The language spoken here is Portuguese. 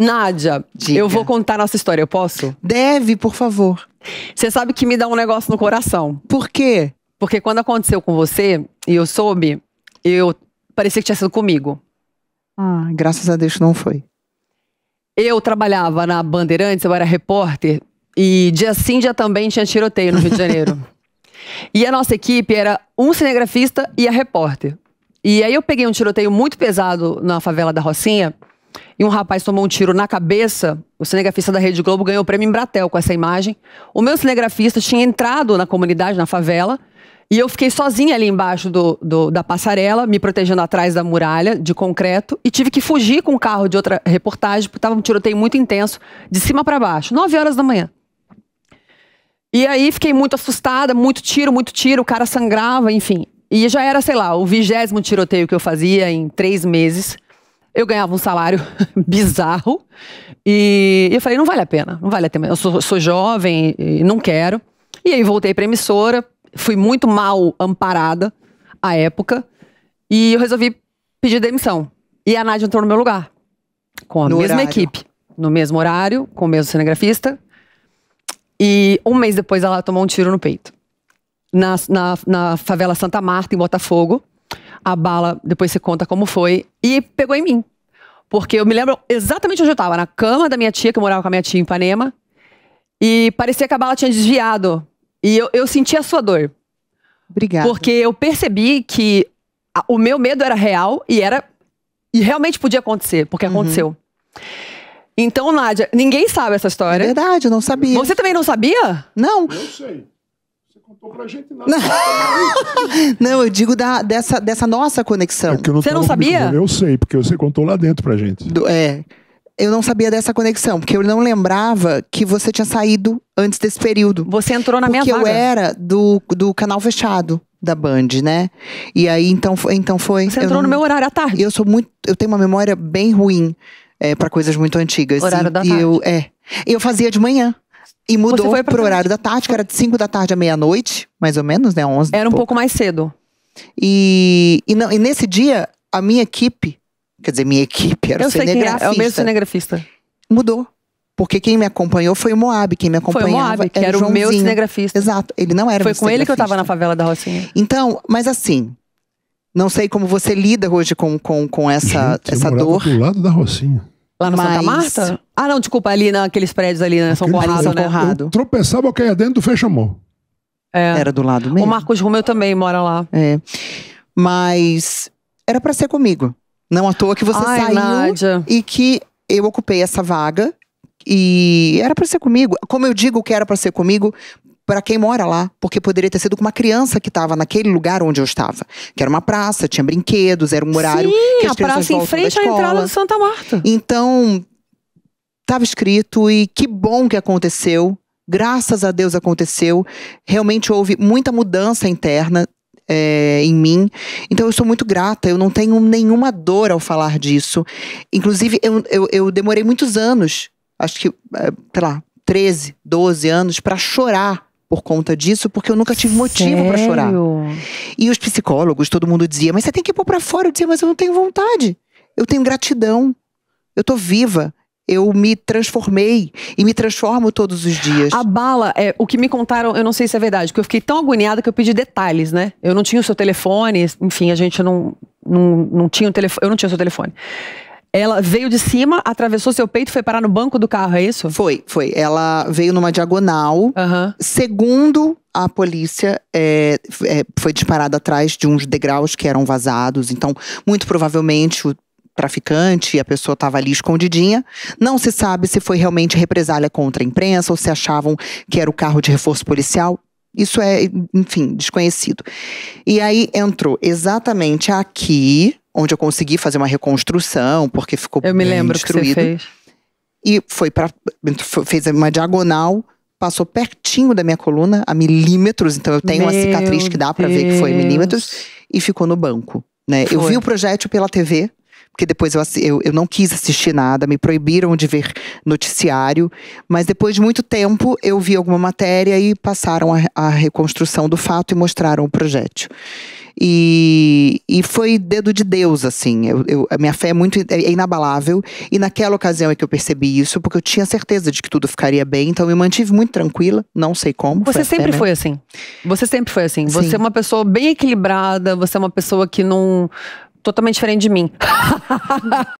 Nádia, Diga. eu vou contar nossa história, eu posso? Deve, por favor. Você sabe que me dá um negócio no coração. Por quê? Porque quando aconteceu com você e eu soube, eu parecia que tinha sido comigo. Ah, graças a Deus não foi. Eu trabalhava na Bandeirantes, eu era repórter, e dia sim, dia também tinha tiroteio no Rio de Janeiro. e a nossa equipe era um cinegrafista e a repórter. E aí eu peguei um tiroteio muito pesado na favela da Rocinha e um rapaz tomou um tiro na cabeça, o cinegrafista da Rede Globo ganhou o prêmio em Bratel com essa imagem. O meu cinegrafista tinha entrado na comunidade, na favela, e eu fiquei sozinha ali embaixo do, do, da passarela, me protegendo atrás da muralha de concreto, e tive que fugir com o carro de outra reportagem, porque estava um tiroteio muito intenso, de cima para baixo, 9 horas da manhã. E aí fiquei muito assustada, muito tiro, muito tiro, o cara sangrava, enfim. E já era, sei lá, o vigésimo tiroteio que eu fazia em três meses eu ganhava um salário bizarro. E eu falei, não vale a pena, não vale a pena. Eu sou, sou jovem e não quero. E aí voltei para emissora, fui muito mal amparada à época. E eu resolvi pedir demissão. E a Nádia entrou no meu lugar. Com a no mesma horário. equipe. No mesmo horário, com o mesmo cinegrafista. E um mês depois ela tomou um tiro no peito. Na, na, na favela Santa Marta, em Botafogo a bala, depois você conta como foi, e pegou em mim. Porque eu me lembro exatamente onde eu estava, na cama da minha tia, que eu morava com a minha tia em Ipanema, e parecia que a bala tinha desviado. E eu, eu senti a sua dor. Obrigada. Porque eu percebi que a, o meu medo era real e era. E realmente podia acontecer, porque uhum. aconteceu. Então, Nádia, ninguém sabe essa história. É verdade, eu não sabia. Você também não sabia? Não. Eu sei pra gente não, eu digo da, dessa, dessa nossa conexão. É não você não sabia? eu sei, porque você contou lá dentro pra gente. Do, é. Eu não sabia dessa conexão, porque eu não lembrava que você tinha saído antes desse período. Você entrou na minha vaga. Porque eu era do, do canal fechado da Band, né? E aí, então, então foi. Você entrou não, no meu horário à tarde. Eu sou muito. Eu tenho uma memória bem ruim é, para coisas muito antigas. Horário e, da tarde. É, e eu, é. Eu fazia de manhã. E mudou pro horário da tarde, que era de 5 da tarde à meia-noite, mais ou menos, né? 11 Era um pouco. pouco mais cedo. E, e, não, e nesse dia, a minha equipe, quer dizer, minha equipe, era Eu o cinegrafista. É, é, o mesmo cinegrafista. Mudou. Porque quem me acompanhou foi o Moab, quem me acompanhou foi o Moab, que era, o Joãozinho. meu cinegrafista. Exato, ele não era Foi com ele que eu tava na favela da Rocinha. Então, mas assim, não sei como você lida hoje com, com, com essa, eu essa dor. do lado da Rocinha. Lá no Mas... Santa Marta? Ah, não, desculpa, ali naqueles prédios ali né, São Aquele Conrado, né? Conrado. Eu tropeçava, eu caía dentro do Fechamor. É. Era do lado mesmo. O Marcos Romeu também mora lá. É. Mas era para ser comigo. Não à toa que você Ai, saiu Nádia. e que eu ocupei essa vaga. E era para ser comigo. Como eu digo que era para ser comigo, para quem mora lá, porque poderia ter sido com uma criança que estava naquele lugar onde eu estava, que era uma praça, tinha brinquedos, era um horário Sim, que as a praça em frente à entrada de Santa Marta. Então, estava escrito e que bom que aconteceu. Graças a Deus aconteceu. Realmente houve muita mudança interna. É, em mim. Então eu sou muito grata, eu não tenho nenhuma dor ao falar disso. Inclusive, eu, eu, eu demorei muitos anos, acho que, eh, sei lá, 13, 12 anos, para chorar por conta disso, porque eu nunca tive motivo para chorar. E os psicólogos, todo mundo dizia: "Mas você tem que pôr para fora". Eu dizia: "Mas eu não tenho vontade. Eu tenho gratidão. Eu tô viva. Eu me transformei e me transformo todos os dias. A bala, é, o que me contaram, eu não sei se é verdade, porque eu fiquei tão agoniada que eu pedi detalhes, né? Eu não tinha o seu telefone, enfim, a gente não, não, não tinha o telefone, eu não tinha o seu telefone. Ela veio de cima, atravessou seu peito e foi parar no banco do carro, é isso? Foi, foi. Ela veio numa diagonal. Uhum. Segundo a polícia, é, é, foi disparada atrás de uns degraus que eram vazados. Então, muito provavelmente, o traficante e a pessoa estava ali escondidinha. Não se sabe se foi realmente represália contra a imprensa ou se achavam que era o carro de reforço policial. Isso é, enfim, desconhecido. E aí entrou exatamente aqui onde eu consegui fazer uma reconstrução, porque ficou eu me lembro destruído. Que você fez. E foi para fez uma diagonal, passou pertinho da minha coluna, a milímetros, então eu tenho Meu uma cicatriz que dá para ver que foi milímetros e ficou no banco, né? Foi. Eu vi o projeto pela TV, porque depois eu, eu, eu não quis assistir nada, me proibiram de ver noticiário. Mas depois de muito tempo, eu vi alguma matéria e passaram a, a reconstrução do fato e mostraram o projeto E, e foi dedo de Deus, assim. Eu, eu, a minha fé é muito é, é inabalável. E naquela ocasião é que eu percebi isso, porque eu tinha certeza de que tudo ficaria bem. Então eu me mantive muito tranquila, não sei como. Você foi sempre né? foi assim. Você sempre foi assim. Sim. Você é uma pessoa bem equilibrada, você é uma pessoa que não totalmente diferente de mim.